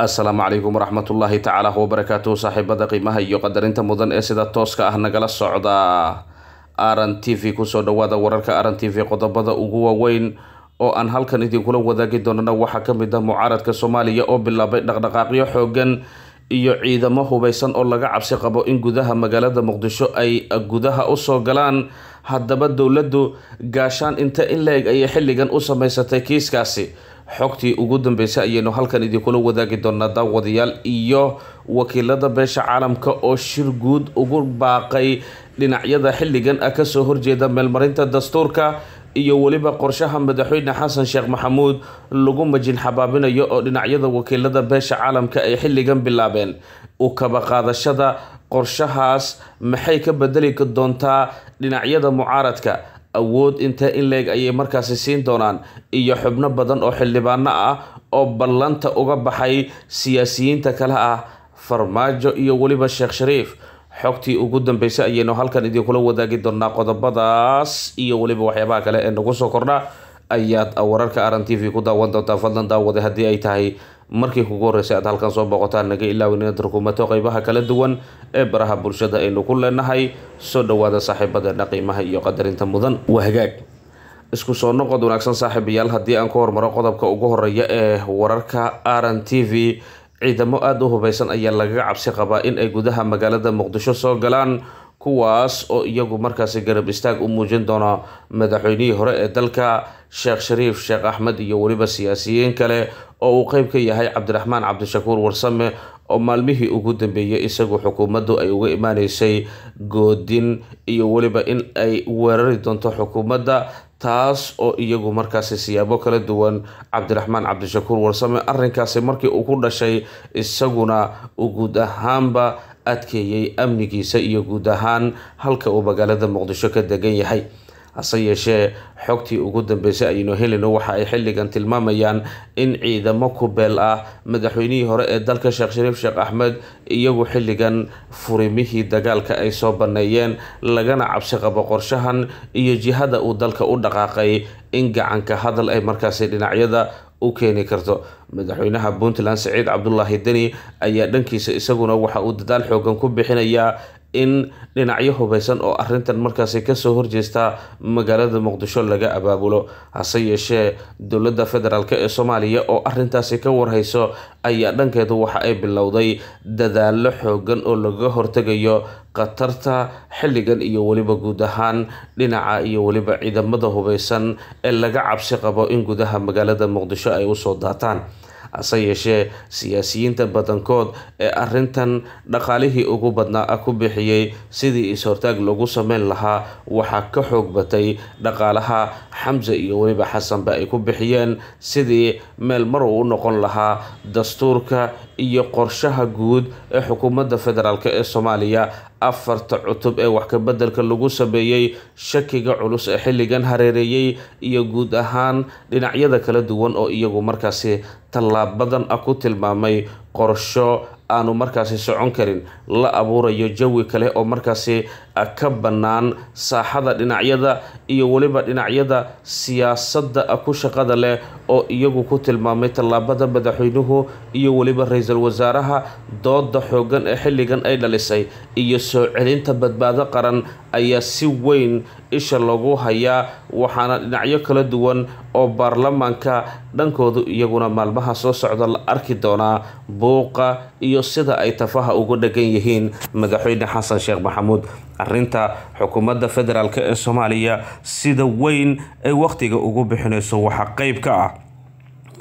assalaamu calaykum waraxmatullaahi tacaala wabarakaatuhu saaxiibada qiimaha iyo qadarinta mudan ee sida tooska ah nagala socda aran t v kusoo dhawaada wararka aran t v qodobada ugu waaweyn oo aan halkan idinkula wadaagi doonana waxaa ka mid ah mucaaradka soomaaliya oo bilaabay dhaqdhaqaaqyo xoogan iyo ciidamo hubaysan oo laga cabsi qabo in gudaha magaalada muqdisho ay gudaha usoo galaan haddaba dowladdu gaashaan inta in la-eg ayay xilligan u samaysatay kiiskaasi xogtii ugu dambeysay ayaynu halkan idinkula wadaagi doonaa daawadayaal iyo wakiilada beesha caalamka oo shir guud ugu baaqay dhinacyada xilligan ah kasoo horjeeda meelmarinta dastuurka iyo weliba qorshaha madaxweyne xasan sheekh maxamuud lagu majin xabaabinayo oo dhinacyada wakiilada beesha caalamka ay xilligan bilaabeen u kaba qaadashada qorshahaas maxay ka bedeli doontaa dhinacyada mucaaradka awood intee in leeg ayay markaasi siin doonaan iyo xubno badan oo xildhibaano ah oo ballanta uga baxay siyaasiyiinta kale ah farmaajo iyo weliba sheekh shariif xogtii ugu dambeysay ayaynu halkan idinkula wadaagi doonaa qodobadaas iyo weliba waxyaabaha kale ee nagu soo kordha ayaad wararka aran t v ku daawan doontaa fadlan daawada haddii ay tahay markii kugu horreysay aad halkan soo boqotaan naga ilaawin inaad rukumato qeybaha kala duwan ee baraha bulshada aynu ku leenahay soo dhowaada saaxiibadeena qiimaha iyo qadarinta mudan waa hagaag isku soo noqod wanaagsan saaxiibayaal haddii aan ku hormaro qodobka ugu horeeya ee wararka aran t v ciidamo aada u hubeysan ayaa lagaga cabsi qabaa in ay gudaha magaalada muqdisho soo galaan kuwaas oo iyagu markaasi garab istaag u muujin doona madaxweynihii hore ee dalka sheekh shariif sheekh axmed iyo weliba siyaasiyiin kale oo uu qeyb ka yahay cabdiraxmaan cabdishakuur warsame oo maalmihii ugu dambeeyey isagu xukuumaddu ay uga imaanaysay goodin iyo weliba in ay weerari doonto xukuumadda taas oo iyagu markaasi siyaabo kala duwan cabdiraxmaan cabdishakuur warsame arrinkaasi markii uu ku dhashay isaguna uu guud ahaanba adkeeyey amnigiisa iyo guud ahaan halka uu magaalada muqdisho ka degan yahay hase yeeshee xogtii ugu dambeysay aynu helino waxa ay xilligan tilmaamayaan in ciidamo kubeel ah madaxweynihii hore ee dalka sheekh shariif sheekh axmed iyagu xilligan furimihii dagaalka ay soo banneeyeen lagana cabsi qabo qorshahan iyo jihada uu dalka u dhaqaaqay in gacanka hadal ay markaasi dhinacyada u keeni karto madaxweynaha puntland saciid cabdulaahi deni ayaa dhankiisa isaguna waxa uu dadaal xooggan ku bixinayaa in dhinacyo hubaysan oo arintan markaasi kasoo horjeesta magaalada muqdisho laga abaabulo hase yeeshee dowladda federaalk ee soomaaliya oo arintaasi ka warheyso ayaa dhankeedu waxa ay bilowday dadaalo xoogan oo laga hortegayo khatarta xilligan iyo weliba guud ahaan dhinaca iyo weliba ciidamada hubeysan ee laga cabsi qabo in gudaha magaalada muqdisho ay usoo daataan hase yeeshee siyaasiyiinta badankood ee arintan dhaqaalihii ugu badnaa ku bixiyey sidii is-hortaag lagu sameyn lahaa waxaa ka xoog batay dhaqaalaha xamse iyo weliba xasanba ay ku bixiyeen sidii meel mar u noqon lahaa dastuurka iyo qorshaha guud ee xukuumadda federaalk ee soomaaliya afarta cutub ee wax kabeddelka lagu sameeyey shakiga culus ee xilligan hareereeyey iyo guud ahaan dhinacyada kala duwan oo iyagu markaasi tallaab tallaabadan ku tilmaamay qorsho aanu markaasi socon karin la abuurayo jawi kale oo markaasi ah, ka bannaan saaxada dhinacyada iyo weliba dhinacyada siyaasadda ah, ku shaqada leh oo iyagu ku tilmaamay tallaabada madaxweynuhu iyo weliba ra-iisul wasaaraha dooda xooggan ee xilligan ay dhalisay iyo soo celinta badbaado qaran ayaa si weyn isha loogu hayaa waxaana dhinacyo kala duwan oo baarlamaanka dhankoodu iyaguna maalmaha soo socda la arki doonaa buuqa iyo sida ay tafaha ugu dhagan yihiin madaxweyne xasan sheekh maxamuud arrinta xukuumadda federaalk ee soomaaliya sida weyn ay wakhtiga ugu bixinayso waxaa qayb ka ah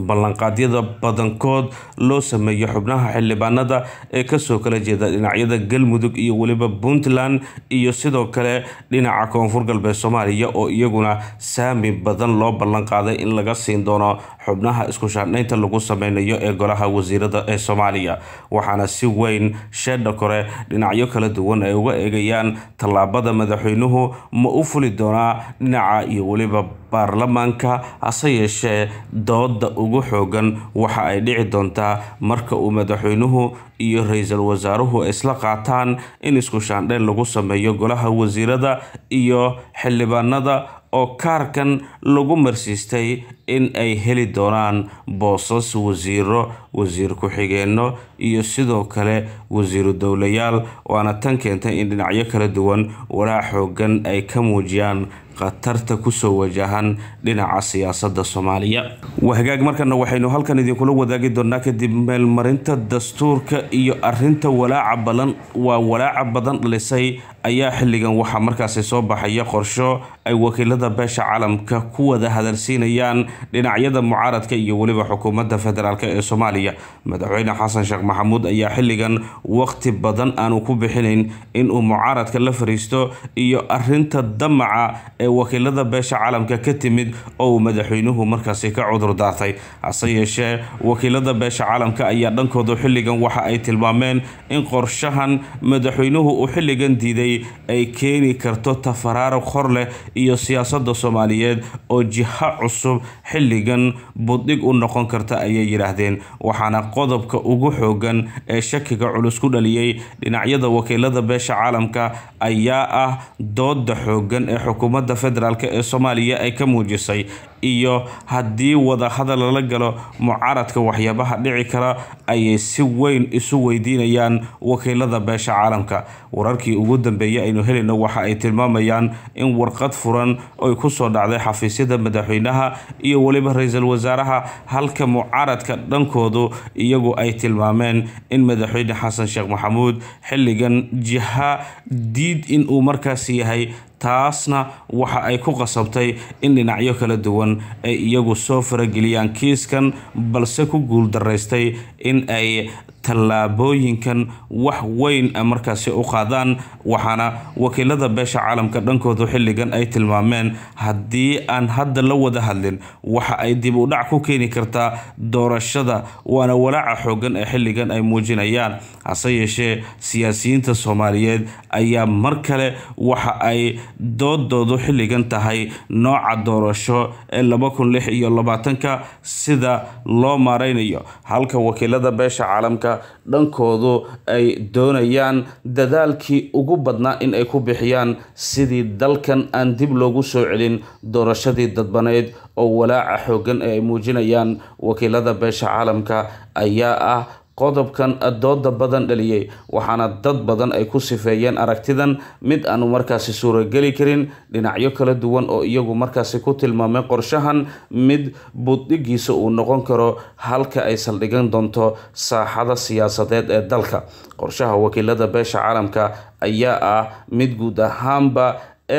ballanqaadyada badankood loo sameeyo xubnaha xildhibaanada ee kasoo kala jeeda dhinacyada galmudug iyo weliba puntland iyo sidoo kale dhinaca koonfur galbeed soomaaliya oo iyaguna saami badan loo ballanqaaday in laga siin doono xubnaha isku shaadhaynta lagu sameynayo ee golaha wasiirada ee soomaaliya waxaana si weyn sheedha kore dhinacyo kala duwan ay uga eegayaan tallaabada madaxweynuhu ma u fuli doonaa dhinaca iyo weliba baarlamaanka hase yeeshee dooda ugu xoogan waxa ay dhici doontaa marka uu madaxweynuhu iyo ra-iisul wasaaruhu isla qaataan in isku shaandheyn lagu sameeyo golaha wasiirada iyo xildhibaanada oo kaarkan lagu marsiistay in ay heli doonaan boosas wasiiro wasiir ku-xigeenno iyo sidoo kale wasiiru dowlayaal waana tan keentay in dhinacyo kala duwan walaac xooggan ay ka muujiyaan khatarta kusoo wajahan dhinaca siyaasadda soomaaliya wahagaag markana waxaynu halkan idinkula wadaagi doonaa kadib meelmarinta dastuurka iyo arinta walaaca balan waa walaaca badan dhalisay ayaa xilligan waxaa markaasi soo baxaya qorsho ay wakiilada beesha caalamka ku wada hadalsiinayaan dhinacyada mucaaradka iyo weliba xukuumadda federaalk ee soomaaliya madaxweyne xasan sheekh maxamuud ayaa xilligan waqti badan aanu ku bixinayn inuu mucaaradka la fariisto iyo arinta damaca ee wakiilada beesha caalamka ka timid oo uu madaxweynuhu markaasi ka cudur daartay hase yeeshee wakiilada beesha caalamka ayaa dhankoodu xilligan waxa ay tilmaameen in qorshahan madaxweynuhu uu xilligan diiday ay keeni karto tafaraaro hor leh iyo siyaasada soomaaliyeed oo jiha cusub xilligan buddhig u noqon karta ayay yidhaahdeen waxaana qodobka ugu xoogan ee shakiga culus ku dhaliyey dhinacyada wakiilada beesha caalamka ayaa ah dooda xooggan ee xukuumadda federaalk ee soomaaliya ay ka muujisay iyo haddii wada hadal lala galo mucaaradka waxyaabaha dhici kara ayay si weyn isu weydiinayaan wakiilada beesha caalamka wararkii ugu dambeeyay aynu helayno waxa ay tilmaamayaan in warqad furan oy soo dhacday xafiisyada madaxweynaha iyo weliba ra-iisul wasaaraha halka mucaaradka dhankoodu iyagu ay tilmaameen in madaxweyne xasan sheekh maxamuud xilligan jiha diid in uu markaasi yahay taasna waxa ay ku qasabtay in dhinacyo kala duwan ay iyagu soo farageliyaan kiiskan balse ku guul daraystay in ay tallaabooyinkan wax weyn markaasi u qaadaan waxaana wakiilada beesha caalamka dhankoodu xilligan ay tilmaameen haddii aan hadda la wada hadlin waxa ay dib u dhac ku keeni kartaa doorashada waana walaaca xoogan ee xilligan ay muujinayaan hase yeeshee siyaasiyiinta soomaaliyeed ayaa mar kale waxa ay doodoodu xilligan tahay nooca doorasho ee laba kun lix iyo labaatanka sida loo maaraynayo halka wakiilada beesha caalamka shacabka dhankoodu ay doonayaan dadaalkii ugu badnaa in ay ku bixiyaan sidii dalkan aan dib loogu soo celin doorashadii dadbanayd oo walaaca xooggan ee ay muujinayaan wakiilada beesha caalamka ayaa ah qodobkan dooda badan dhaliyey waxaana dad badan ay ku sifeeyeen aragtidan mid aanu markaasi suurageli karin dhinacyo kala duwan oo iyagu markaasi ku tilmaamay qorshahan mid buddhigiisa uu noqon karo halka ay saldhigan doonto saaxada siyaasadeed ee dalka qorshaha wakiilada beesha caalamka ayaa ah mid guud ahaanba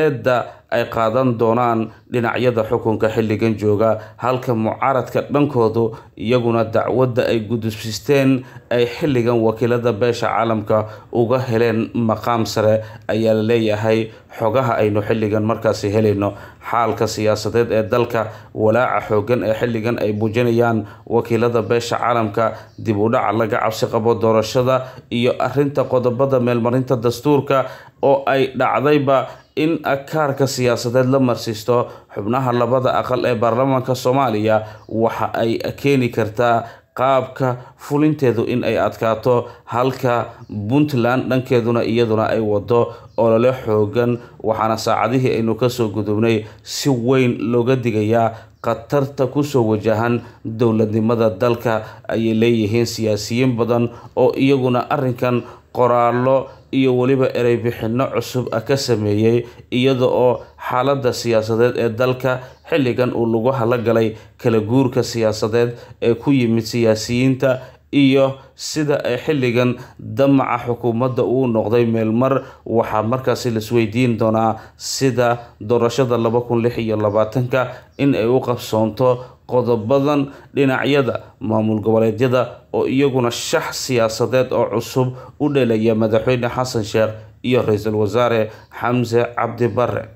eedda ay qaadan doonaan dhinacyada xukunka xilligan jooga halka mucaaradka dhankoodu iyaguna dacwadda ay gudusisteen ay xilligan wakiilada beesha caalamka uga heleen maqaam sare ayaa la leeyahay xogaha aynu xilligan markaasi helayno xaalka siyaasadeed ee dalka walaaca xooggan ee xilligan ay muujinayaan wakiilada beesha caalamka dib u dhaca laga cabsi qabo doorashada iyo arinta qodobada meelmarinta dastuurka oo ay dhacdayba in akaarka siyaasadeed la marsiisto xubnaha labada aqal ee baarlamaanka soomaaliya waxa ay keeni kartaa qaabka fulinteedu in ay adkaato halka puntland dhankeeduna iyaduna ay wado olole xoogan waxaana saacadihii aynu kasoo gudubnay si weyn looga digayaa khatarta kusoo wajahan dowladnimada dalka ayay leeyihiin siyaasiyiin badan oo iyaguna arrinkan qoraallo iyo weliba ereybixinno cusub ah ka sameeyey iyada oo xaaladda siyaasadeed ee dalka xilligan uu lugaha la galay kala guurka siyaasadeed ee ku yimid siyaasiyiinta iyo sida ay xilligan damaca xukuumadda uu noqday meelmar waxaa markaasi laisweydiin doonaa sida doorashada laba kun lix iyo labaatanka in ay u qabsoonto qodobadan dhinacyada maamul goboleedyada oo iyaguna shax siyaasadeed oo cusub u dhalaya madaxweyne xasan sheekh iyo ra-iisul wasaare xamse cabdi bare